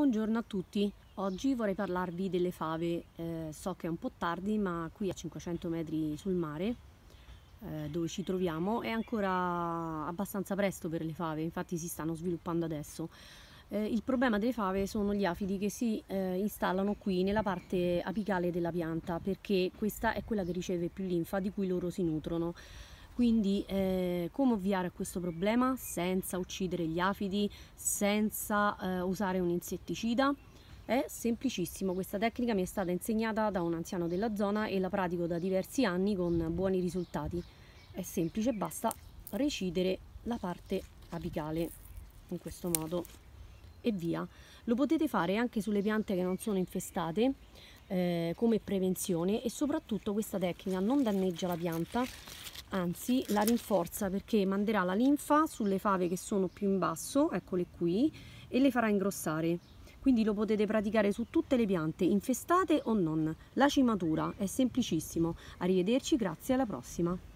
Buongiorno a tutti, oggi vorrei parlarvi delle fave, eh, so che è un po' tardi ma qui a 500 metri sul mare eh, dove ci troviamo è ancora abbastanza presto per le fave, infatti si stanno sviluppando adesso. Eh, il problema delle fave sono gli afidi che si eh, installano qui nella parte apicale della pianta perché questa è quella che riceve più linfa di cui loro si nutrono. Quindi eh, come ovviare a questo problema senza uccidere gli afidi, senza eh, usare un insetticida? È semplicissimo, questa tecnica mi è stata insegnata da un anziano della zona e la pratico da diversi anni con buoni risultati. È semplice, basta recidere la parte apicale in questo modo e via. Lo potete fare anche sulle piante che non sono infestate eh, come prevenzione e soprattutto questa tecnica non danneggia la pianta anzi la rinforza perché manderà la linfa sulle fave che sono più in basso, eccole qui, e le farà ingrossare. Quindi lo potete praticare su tutte le piante, infestate o non. La cimatura è semplicissimo. Arrivederci, grazie, alla prossima.